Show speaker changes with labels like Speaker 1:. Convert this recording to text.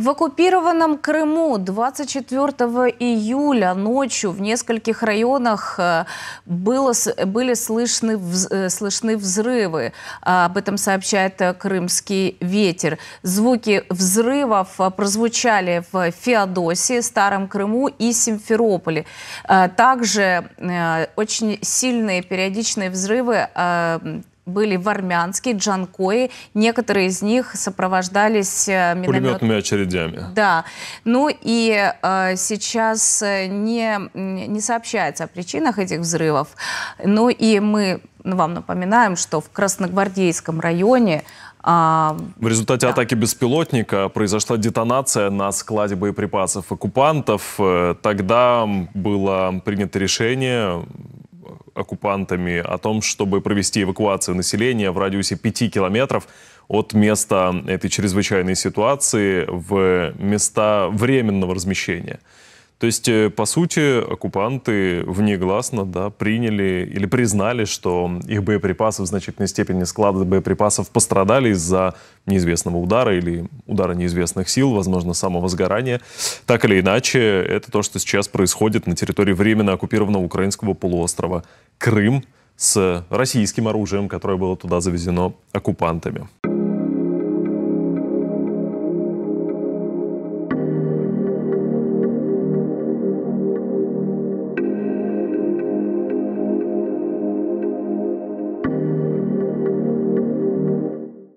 Speaker 1: В оккупированном Крыму 24 июля ночью в нескольких районах э, было, были слышны, э, слышны взрывы. А, об этом сообщает э, «Крымский ветер». Звуки взрывов прозвучали в Феодосии, Старом Крыму и Симферополе. А, также очень сильные периодичные взрывы были в Армянске, Джанкои. Некоторые из них сопровождались э, минометными пулеметными
Speaker 2: очередями.
Speaker 1: Да. Ну и э, сейчас э, не, не сообщается о причинах этих взрывов. Ну и мы ну, вам напоминаем, что в Красногвардейском районе а,
Speaker 3: в результате да. атаки беспилотника произошла детонация на складе боеприпасов оккупантов. Э, тогда было принято решение оккупантами о том, чтобы провести эвакуацию населения в радиусе 5 километров от места этой чрезвычайной ситуации в места временного размещения. То есть, э, по сути, оккупанты внегласно да, приняли или признали, что их боеприпасы в значительной степени склады боеприпасов пострадали из-за неизвестного удара или удара неизвестных сил, возможно, самого сгорания. Так или иначе, это то, что сейчас происходит на территории временно оккупированного украинского полуострова Крым с российским оружием, которое было туда завезено оккупантами.